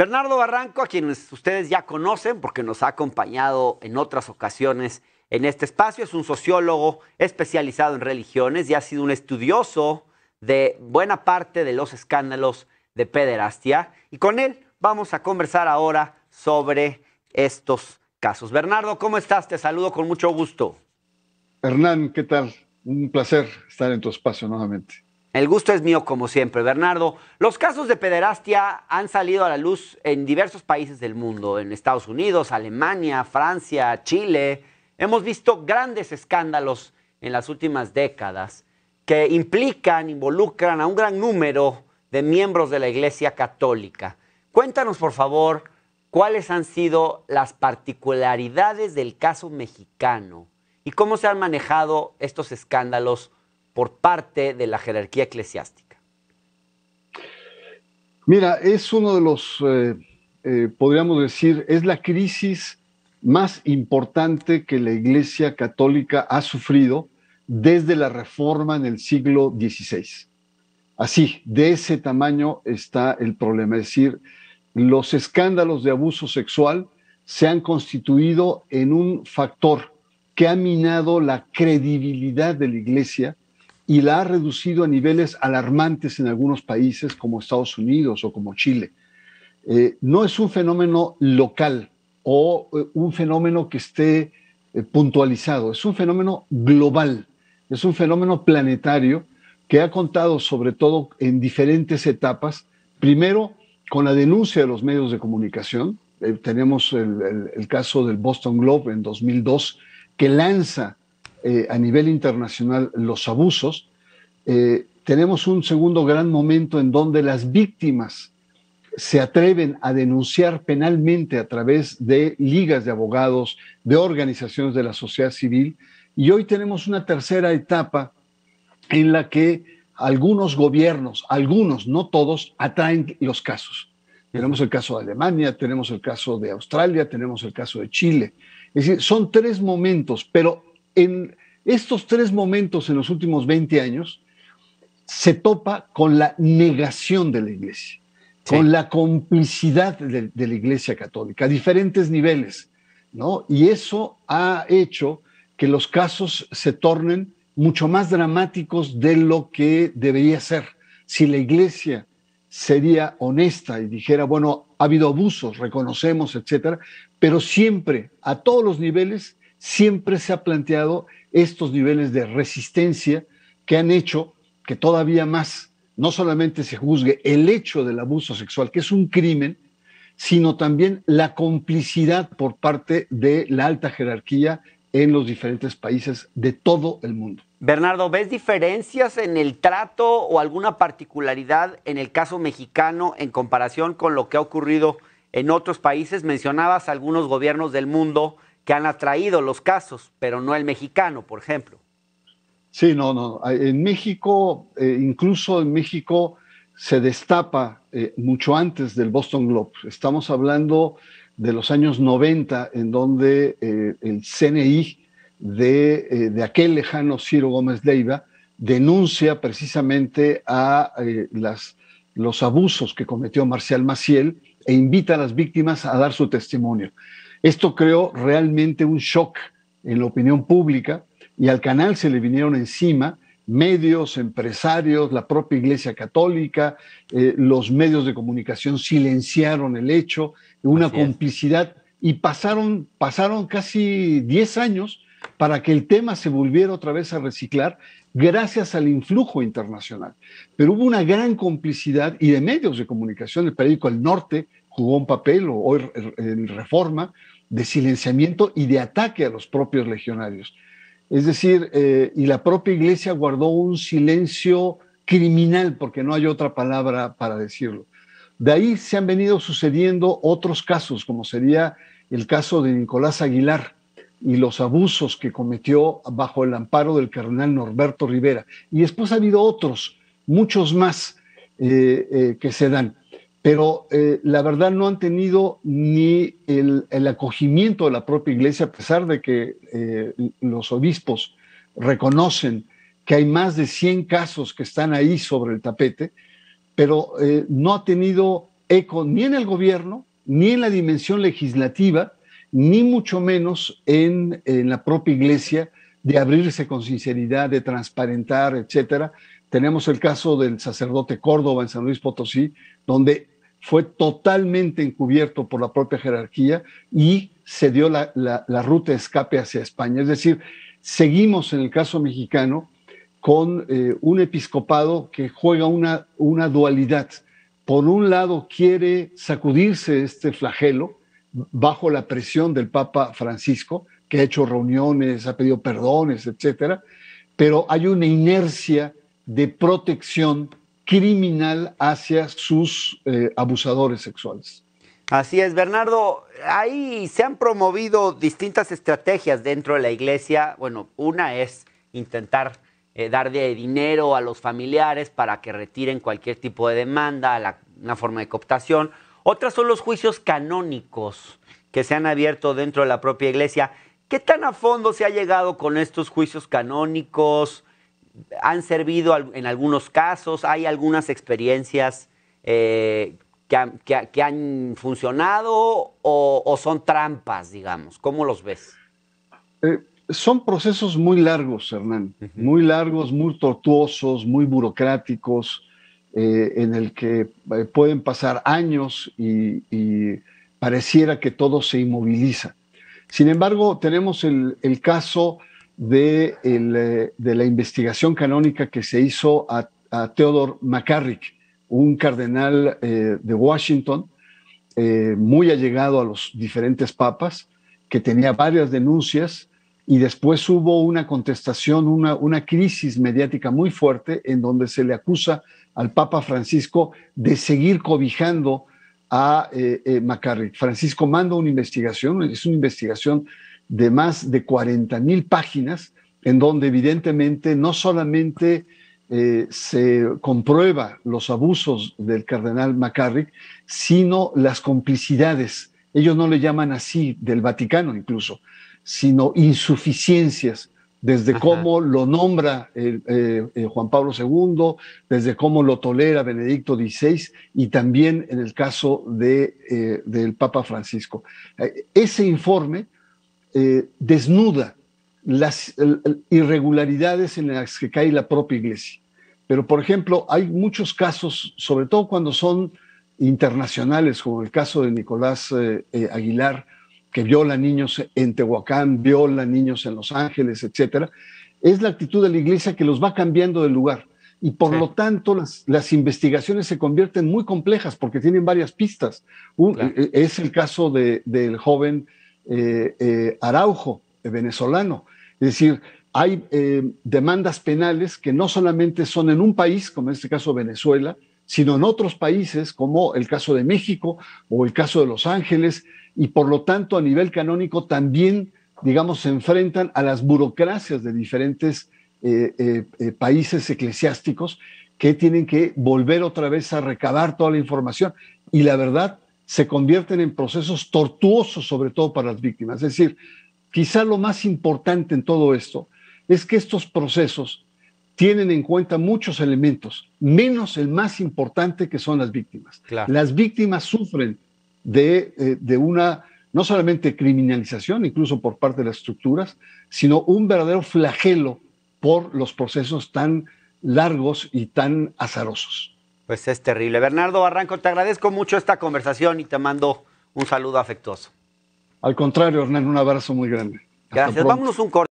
Bernardo Barranco, a quienes ustedes ya conocen porque nos ha acompañado en otras ocasiones en este espacio, es un sociólogo especializado en religiones y ha sido un estudioso de buena parte de los escándalos de pederastia. Y con él vamos a conversar ahora sobre estos casos. Bernardo, ¿cómo estás? Te saludo con mucho gusto. Hernán, ¿qué tal? Un placer estar en tu espacio nuevamente. El gusto es mío como siempre, Bernardo. Los casos de pederastia han salido a la luz en diversos países del mundo, en Estados Unidos, Alemania, Francia, Chile. Hemos visto grandes escándalos en las últimas décadas que implican, involucran a un gran número de miembros de la Iglesia Católica. Cuéntanos, por favor, cuáles han sido las particularidades del caso mexicano y cómo se han manejado estos escándalos por parte de la jerarquía eclesiástica? Mira, es uno de los, eh, eh, podríamos decir, es la crisis más importante que la Iglesia Católica ha sufrido desde la reforma en el siglo XVI. Así, de ese tamaño está el problema. Es decir, los escándalos de abuso sexual se han constituido en un factor que ha minado la credibilidad de la Iglesia y la ha reducido a niveles alarmantes en algunos países como Estados Unidos o como Chile. Eh, no es un fenómeno local o eh, un fenómeno que esté eh, puntualizado, es un fenómeno global, es un fenómeno planetario que ha contado sobre todo en diferentes etapas, primero con la denuncia de los medios de comunicación, tenemos el caso del Boston Globe en 2002, que lanza eh, a nivel internacional los abusos, eh, tenemos un segundo gran momento en donde las víctimas se atreven a denunciar penalmente a través de ligas de abogados, de organizaciones de la sociedad civil, y hoy tenemos una tercera etapa en la que algunos gobiernos, algunos, no todos, atraen los casos. Tenemos el caso de Alemania, tenemos el caso de Australia, tenemos el caso de Chile. Es decir, son tres momentos, pero en estos tres momentos en los últimos 20 años se topa con la negación de la iglesia, con la complicidad de, de, la iglesia católica, a diferentes niveles, ¿no? Y eso ha hecho que los casos se tornen mucho más dramáticos de lo que debería ser. Si la iglesia sería honesta y dijera, bueno, ha habido abusos, reconocemos, etcétera, pero siempre a todos los niveles siempre se ha planteado estos niveles de resistencia que han hecho que todavía más no solamente se juzgue el hecho del abuso sexual, que es un crimen, sino también la complicidad por parte de la alta jerarquía en los diferentes países de todo el mundo. Bernardo, ¿ves diferencias en el trato o alguna particularidad en el caso mexicano en comparación con lo que ha ocurrido en otros países? Mencionabas algunos gobiernos del mundo que han atraído los casos, pero no el mexicano, por ejemplo. Sí, no, no. En México, eh, incluso en México se destapa eh, mucho antes del Boston Globe. Estamos hablando de los años 90, en donde eh, el CNI de, de, aquel lejano Ciro Gómez Leiva denuncia precisamente a las, los abusos que cometió Marcial Maciel e invita a las víctimas a dar su testimonio. Esto creó realmente un shock en la opinión pública y al canal se le vinieron encima medios, empresarios, la propia Iglesia Católica, eh, los medios de comunicación silenciaron el hecho, una complicidad y pasaron, pasaron casi 10 años para que el tema se volviera otra vez a reciclar gracias al influjo internacional. Pero hubo una gran complicidad y de medios de comunicación, el periódico El Norte, jugó un papel, hoy en reforma, de silenciamiento y de ataque a los propios legionarios. Es decir, eh, y la propia iglesia guardó un silencio criminal, porque no hay otra palabra para decirlo. De ahí se han venido sucediendo otros casos, como sería el caso de Nicolás Aguilar y los abusos que cometió bajo el amparo del cardenal Norberto Rivera. Y después ha habido otros, muchos más eh, eh, que se dan pero eh, la verdad no han tenido ni el, acogimiento de la propia iglesia, a pesar de que eh, los obispos reconocen que hay más de 100 casos que están ahí sobre el tapete, pero eh, no ha tenido eco ni en el gobierno, ni en la dimensión legislativa, ni mucho menos en, en la propia iglesia de abrirse con sinceridad, de transparentar, etcétera, tenemos el caso del sacerdote Córdoba en San Luis Potosí, donde fue totalmente encubierto por la propia jerarquía y se dio la, ruta de escape hacia España. Es decir, seguimos en el caso mexicano con eh, un episcopado que juega una, una dualidad. Por un lado, quiere sacudirse este flagelo bajo la presión del Papa Francisco, que ha hecho reuniones, ha pedido perdones, etcétera, pero hay una inercia de protección criminal hacia sus eh, abusadores sexuales. Así es, Bernardo. Ahí se han promovido distintas estrategias dentro de la iglesia. Bueno, una es intentar eh, dar dinero a los familiares para que retiren cualquier tipo de demanda, una forma de cooptación. Otras son los juicios canónicos que se han abierto dentro de la propia iglesia. ¿Qué tan a fondo se ha llegado con estos juicios canónicos? han servido en algunos casos, hay algunas experiencias eh, que, han, funcionado o, son trampas, digamos. ¿Cómo los ves? Eh, son procesos muy largos, Hernán, muy largos, muy tortuosos, muy burocráticos, eh, en el que pueden pasar años y, pareciera que todo se inmoviliza. Sin embargo, tenemos el, el caso eh, de, la investigación canónica que se hizo a, a Theodore McCarrick, un cardenal eh, de Washington, eh, muy allegado a los diferentes papas, que tenía varias denuncias y después hubo una contestación, una, crisis mediática muy fuerte en donde se le acusa al Papa Francisco de seguir cobijando a McCarrick. Francisco manda una investigación, es una investigación de más de 40 mil páginas, en donde evidentemente no solamente eh, se comprueba los abusos del cardenal McCarrick, sino las complicidades, ellos no le llaman así, del Vaticano incluso, sino insuficiencias desde cómo lo nombra eh, eh, Juan Pablo II, desde cómo lo tolera Benedicto XVI y también en el caso de, del Papa Francisco. Ese informe eh, desnuda las irregularidades en las que cae la propia iglesia. Pero, por ejemplo, hay muchos casos, sobre todo cuando son internacionales, como el caso de Nicolás eh, eh, Aguilar, que viola niños en Tehuacán, viola niños en Los Ángeles, etcétera, es la actitud de la iglesia que los va cambiando de lugar. Y por lo tanto, las, investigaciones se convierten muy complejas porque tienen varias pistas. Es el caso del joven eh, eh, Araujo, eh, venezolano. Es decir, hay demandas penales que no solamente son en un país, como en este caso Venezuela, sino en otros países, como el caso de México o el caso de Los Ángeles, y por lo tanto a nivel canónico también, digamos, se enfrentan a las burocracias de diferentes países eclesiásticos que tienen que volver otra vez a recabar toda la información. Y la verdad, se convierten en procesos tortuosos, sobre todo para las víctimas. Es decir, quizá lo más importante en todo esto es que estos procesos tienen en cuenta muchos elementos, menos el más importante que son las víctimas. Las víctimas sufren eh, de, una, no solamente criminalización, incluso por parte de las estructuras, sino un verdadero flagelo por los procesos tan largos y tan azarosos. Pues es terrible. Bernardo Barranco, te agradezco mucho esta conversación y te mando un saludo afectuoso. Al contrario, Hernán, un abrazo muy grande. Gracias. Vámonos un corte.